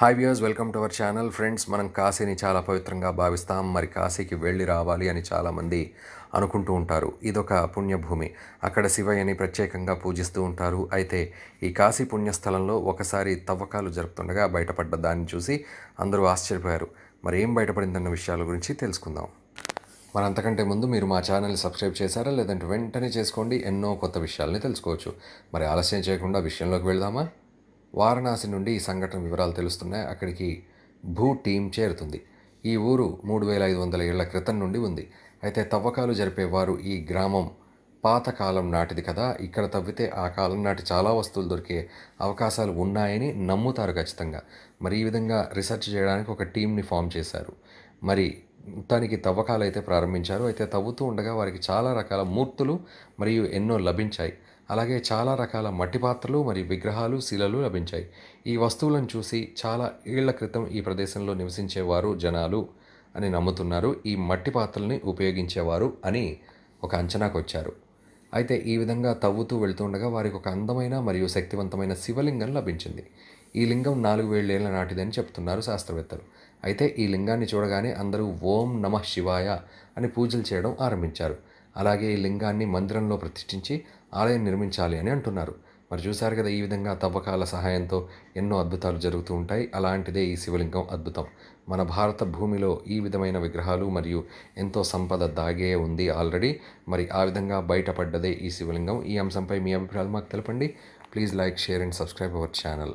hi viewers welcome to our channel friends మనం కాశీని చాలా పవిత్రంగా భావిస్తాం మరి కాశీకి వెళ్ళి రావాలి అని చాలామంది అనుకుంటూ ఉంటారు ఇదొక పుణ్యభూమి అక్కడ శివయ్యని ప్రత్యేకంగా పూజిస్తూ ఉంటారు అయితే ఈ కాశీ పుణ్యస్థలంలో ఒకసారి తవ్వకాలు జరుపుతుండగా బయటపడ్డ దాన్ని చూసి అందరూ ఆశ్చర్యపోయారు మరి ఏం బయటపడిందన్న విషయాల గురించి తెలుసుకుందాం మరి అంతకంటే ముందు మీరు మా ఛానల్ని సబ్స్క్రైబ్ చేశారా లేదంటే వెంటనే చేసుకోండి ఎన్నో కొత్త విషయాలని తెలుసుకోవచ్చు మరి ఆలస్యం చేయకుండా విషయంలోకి వెళ్దామా వారణాసి నుండి ఈ సంఘటన వివరాలు తెలుస్తున్నాయి అక్కడికి భూ టీం చేరుతుంది ఈ ఊరు మూడు వేల ఐదు వందల ఏళ్ల క్రితం నుండి ఉంది అయితే తవ్వకాలు జరిపేవారు ఈ గ్రామం పాతకాలం నాటిది కదా ఇక్కడ తవ్వితే ఆ కాలం నాటి చాలా వస్తువులు దొరికే అవకాశాలు ఉన్నాయని నమ్ముతారు ఖచ్చితంగా మరి ఈ విధంగా రీసెర్చ్ చేయడానికి ఒక టీంని ఫామ్ చేశారు మరి మొత్తానికి తవ్వకాలు అయితే ప్రారంభించారు అయితే తవ్వుతూ ఉండగా వారికి చాలా రకాల మూర్తులు మరియు ఎన్నో లభించాయి అలాగే చాలా రకాల మట్టి పాత్రలు మరియు విగ్రహాలు శిలలు లభించాయి ఈ వస్తువులను చూసి చాలా ఏళ్ల క్రితం ఈ ప్రదేశంలో నివసించేవారు జనాలు అని నమ్ముతున్నారు ఈ మట్టి పాత్రల్ని ఉపయోగించేవారు అని ఒక అంచనాకు వచ్చారు అయితే ఈ విధంగా తవ్వుతూ వెళ్తుండగా వారికి ఒక అందమైన మరియు శక్తివంతమైన శివలింగం లభించింది ఈ లింగం నాలుగు వేళ్ళేళ్ల నాటిదని చెప్తున్నారు శాస్త్రవేత్తలు అయితే ఈ లింగాన్ని చూడగానే అందరూ ఓం నమ శివాయ అని పూజలు చేయడం ఆరంభించారు అలాగే ఈ లింగాన్ని మందిరంలో ప్రతిష్ఠించి ఆలయం నిర్మించాలి అని అంటున్నారు మరి చూశారు కదా ఈ విధంగా తవ్వకాల సహాయంతో ఎన్నో అద్భుతాలు జరుగుతూ ఉంటాయి అలాంటిదే ఈ శివలింగం అద్భుతం మన భారత భూమిలో ఈ విధమైన విగ్రహాలు మరియు ఎంతో సంపద దాగే ఉంది ఆల్రెడీ మరి ఆ విధంగా బయటపడ్డదే ఈ శివలింగం ఈ అంశంపై మీ అభిప్రాయాలు మాకు తెలపండి please like share and subscribe our channel